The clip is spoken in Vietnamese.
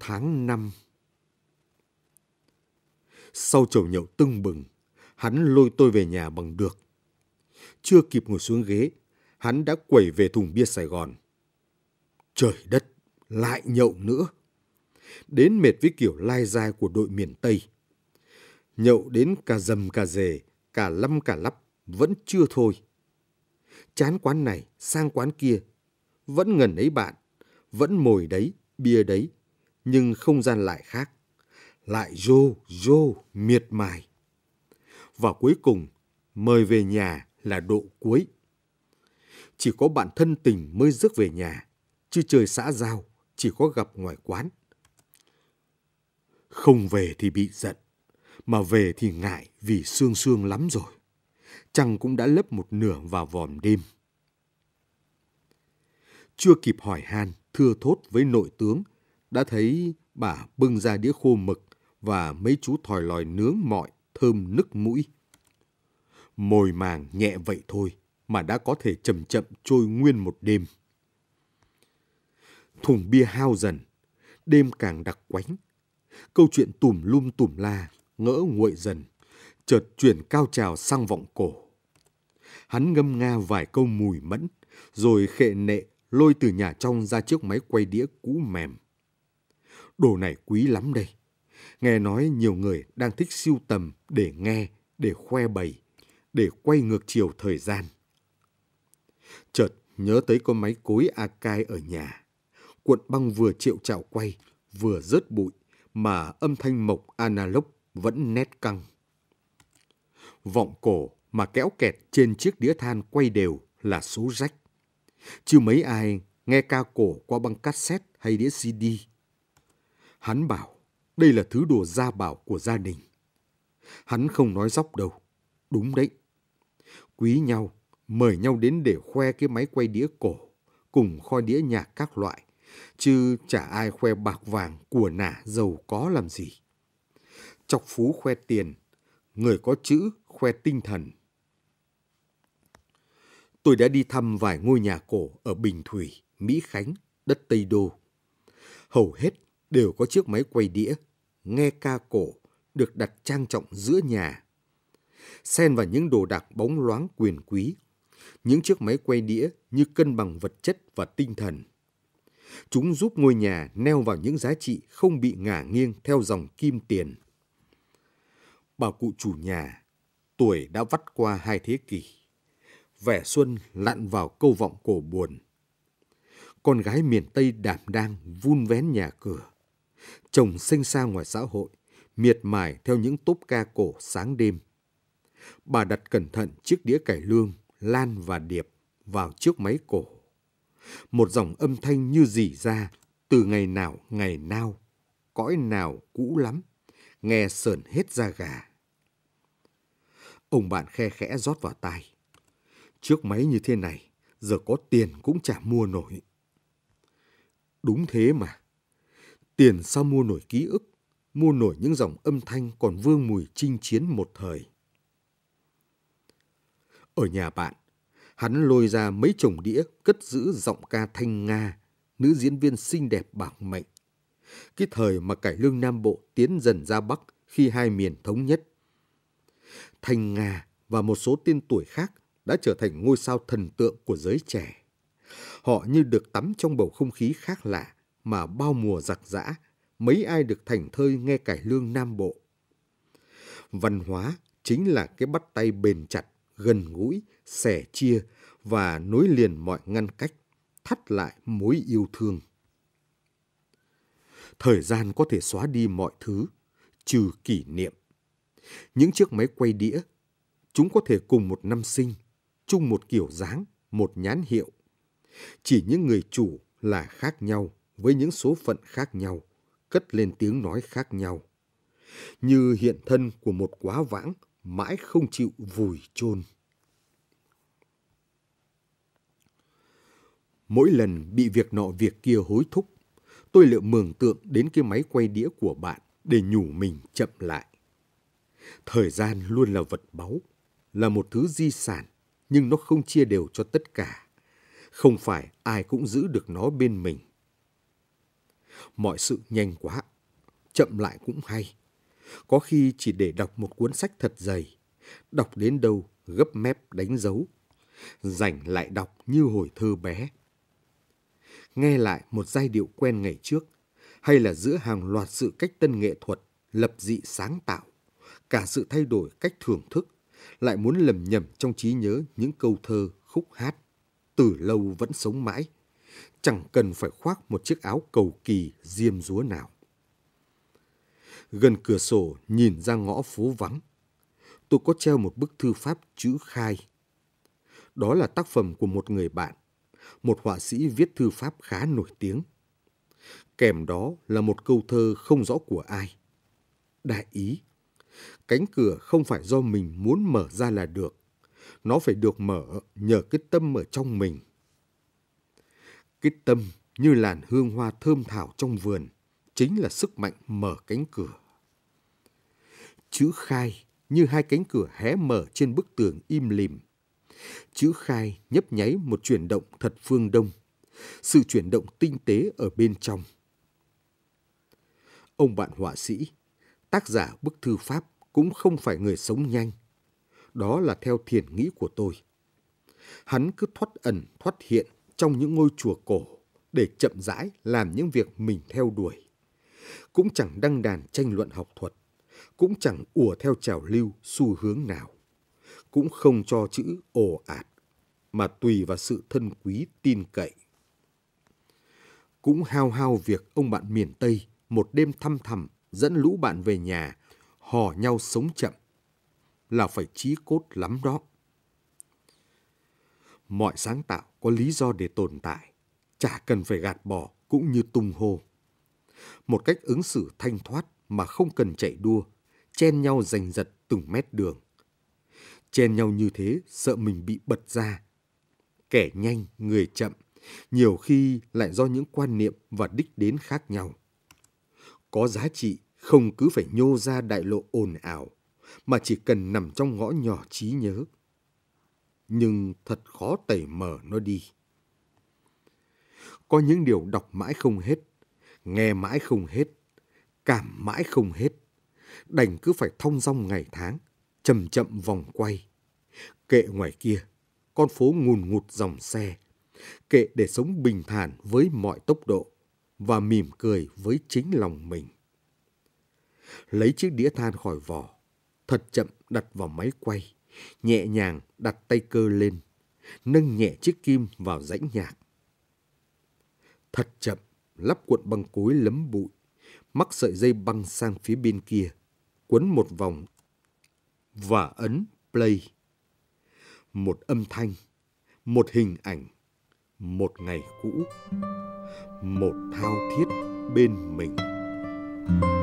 tháng 5. Sau chầu nhậu tưng bừng, hắn lôi tôi về nhà bằng được. Chưa kịp ngồi xuống ghế, hắn đã quẩy về thùng bia Sài Gòn. Trời đất, lại nhậu nữa. Đến mệt với kiểu lai dai của đội miền Tây. Nhậu đến cả dầm cả dề, cả lăm cả lắp, vẫn chưa thôi. Chán quán này, sang quán kia, vẫn ngần ấy bạn, vẫn mồi đấy, bia đấy, nhưng không gian lại khác. Lại rô, rô, miệt mài. Và cuối cùng, mời về nhà là độ cuối. Chỉ có bạn thân tình mới rước về nhà, chứ trời xã giao chỉ có gặp ngoài quán. Không về thì bị giận, mà về thì ngại vì sương sương lắm rồi. Trăng cũng đã lấp một nửa vào vòm đêm. Chưa kịp hỏi han, thưa thốt với nội tướng đã thấy bà bưng ra đĩa khô mực và mấy chú thòi lòi nướng mọi thơm nức mũi. Mồi màng nhẹ vậy thôi mà đã có thể chậm chậm trôi nguyên một đêm. Thùng bia hao dần, đêm càng đặc quánh. Câu chuyện tùm lum tùm la, ngỡ nguội dần, chợt chuyển cao trào sang vọng cổ. Hắn ngâm nga vài câu mùi mẫn, rồi khệ nệ lôi từ nhà trong ra chiếc máy quay đĩa cũ mềm đồ này quý lắm đây. Nghe nói nhiều người đang thích siêu tầm để nghe, để khoe bày, để quay ngược chiều thời gian. Chợt nhớ tới con máy cối Akai ở nhà. Cuộn băng vừa triệu chảo quay, vừa rớt bụi, mà âm thanh mộc analog vẫn nét căng. Vọng cổ mà kéo kẹt trên chiếc đĩa than quay đều là số rách. Chưa mấy ai nghe ca cổ qua băng cassette hay đĩa CD Hắn bảo đây là thứ đồ gia bảo của gia đình. Hắn không nói dóc đâu. Đúng đấy. Quý nhau, mời nhau đến để khoe cái máy quay đĩa cổ cùng kho đĩa nhạc các loại. Chứ chả ai khoe bạc vàng của nả giàu có làm gì. Chọc phú khoe tiền, người có chữ khoe tinh thần. Tôi đã đi thăm vài ngôi nhà cổ ở Bình Thủy, Mỹ Khánh, đất Tây Đô. Hầu hết đều có chiếc máy quay đĩa, nghe ca cổ được đặt trang trọng giữa nhà. Xen vào những đồ đạc bóng loáng quyền quý, những chiếc máy quay đĩa như cân bằng vật chất và tinh thần. Chúng giúp ngôi nhà neo vào những giá trị không bị ngả nghiêng theo dòng kim tiền. Bà cụ chủ nhà, tuổi đã vắt qua hai thế kỷ. Vẻ xuân lặn vào câu vọng cổ buồn. Con gái miền Tây đảm đang vun vén nhà cửa chồng sinh ra ngoài xã hội, miệt mài theo những túp ca cổ sáng đêm. Bà đặt cẩn thận chiếc đĩa cải lương, Lan và Điệp vào trước máy cổ. Một dòng âm thanh như dỉ ra từ ngày nào ngày nào, cõi nào cũ lắm, nghe sờn hết da gà. Ông bạn khe khẽ rót vào tai. Trước máy như thế này, giờ có tiền cũng chả mua nổi. Đúng thế mà. Tiền sao mua nổi ký ức, mua nổi những dòng âm thanh còn vương mùi chinh chiến một thời. Ở nhà bạn, hắn lôi ra mấy chồng đĩa cất giữ giọng ca thanh Nga, nữ diễn viên xinh đẹp bảo mệnh. Cái thời mà cải lương Nam Bộ tiến dần ra Bắc khi hai miền thống nhất. Thanh Nga và một số tên tuổi khác đã trở thành ngôi sao thần tượng của giới trẻ. Họ như được tắm trong bầu không khí khác lạ, mà bao mùa giặc giã, mấy ai được thành thơi nghe cải lương Nam Bộ. Văn hóa chính là cái bắt tay bền chặt, gần gũi, sẻ chia và nối liền mọi ngăn cách, thắt lại mối yêu thương. Thời gian có thể xóa đi mọi thứ, trừ kỷ niệm. Những chiếc máy quay đĩa, chúng có thể cùng một năm sinh, chung một kiểu dáng, một nhãn hiệu. Chỉ những người chủ là khác nhau với những số phận khác nhau, cất lên tiếng nói khác nhau. Như hiện thân của một quá vãng mãi không chịu vùi chôn. Mỗi lần bị việc nọ việc kia hối thúc, tôi lựa mường tượng đến cái máy quay đĩa của bạn để nhủ mình chậm lại. Thời gian luôn là vật báu, là một thứ di sản, nhưng nó không chia đều cho tất cả. Không phải ai cũng giữ được nó bên mình mọi sự nhanh quá, chậm lại cũng hay. Có khi chỉ để đọc một cuốn sách thật dày, đọc đến đâu gấp mép đánh dấu, rảnh lại đọc như hồi thơ bé. Nghe lại một giai điệu quen ngày trước, hay là giữa hàng loạt sự cách tân nghệ thuật, lập dị sáng tạo, cả sự thay đổi cách thưởng thức, lại muốn lầm nhầm trong trí nhớ những câu thơ, khúc hát, từ lâu vẫn sống mãi chẳng cần phải khoác một chiếc áo cầu kỳ diêm dúa nào. Gần cửa sổ nhìn ra ngõ phố vắng, tôi có treo một bức thư pháp chữ khai. Đó là tác phẩm của một người bạn, một họa sĩ viết thư pháp khá nổi tiếng. Kèm đó là một câu thơ không rõ của ai. Đại ý, cánh cửa không phải do mình muốn mở ra là được, nó phải được mở nhờ cái tâm ở trong mình cái tâm như làn hương hoa thơm thảo trong vườn, chính là sức mạnh mở cánh cửa. Chữ khai như hai cánh cửa hé mở trên bức tường im lìm. Chữ khai nhấp nháy một chuyển động thật phương đông, sự chuyển động tinh tế ở bên trong. Ông bạn họa sĩ, tác giả bức thư Pháp cũng không phải người sống nhanh. Đó là theo thiền nghĩ của tôi. Hắn cứ thoát ẩn, thoát hiện trong những ngôi chùa cổ để chậm rãi làm những việc mình theo đuổi. Cũng chẳng đăng đàn tranh luận học thuật, cũng chẳng ùa theo trào lưu xu hướng nào, cũng không cho chữ ồ ạt, mà tùy vào sự thân quý tin cậy. Cũng hao hao việc ông bạn miền Tây một đêm thăm thầm dẫn lũ bạn về nhà, hò nhau sống chậm là phải chí cốt lắm đó mọi sáng tạo có lý do để tồn tại, chả cần phải gạt bỏ cũng như tung hô. Một cách ứng xử thanh thoát mà không cần chạy đua, chen nhau giành giật từng mét đường. Chen nhau như thế sợ mình bị bật ra. Kẻ nhanh, người chậm, nhiều khi lại do những quan niệm và đích đến khác nhau. Có giá trị không cứ phải nhô ra đại lộ ồn ào, mà chỉ cần nằm trong ngõ nhỏ trí nhớ nhưng thật khó tẩy mở nó đi. Có những điều đọc mãi không hết, nghe mãi không hết, cảm mãi không hết, đành cứ phải thong dong ngày tháng, chậm chậm vòng quay. Kệ ngoài kia, con phố ngùn ngụt dòng xe, kệ để sống bình thản với mọi tốc độ và mỉm cười với chính lòng mình. Lấy chiếc đĩa than khỏi vỏ, thật chậm đặt vào máy quay nhẹ nhàng đặt tay cơ lên, nâng nhẹ chiếc kim vào rãnh nhạc. Thật chậm, lắp cuộn băng cối lấm bụi, mắc sợi dây băng sang phía bên kia, quấn một vòng và ấn play. Một âm thanh, một hình ảnh, một ngày cũ, một thao thiết bên mình. thank you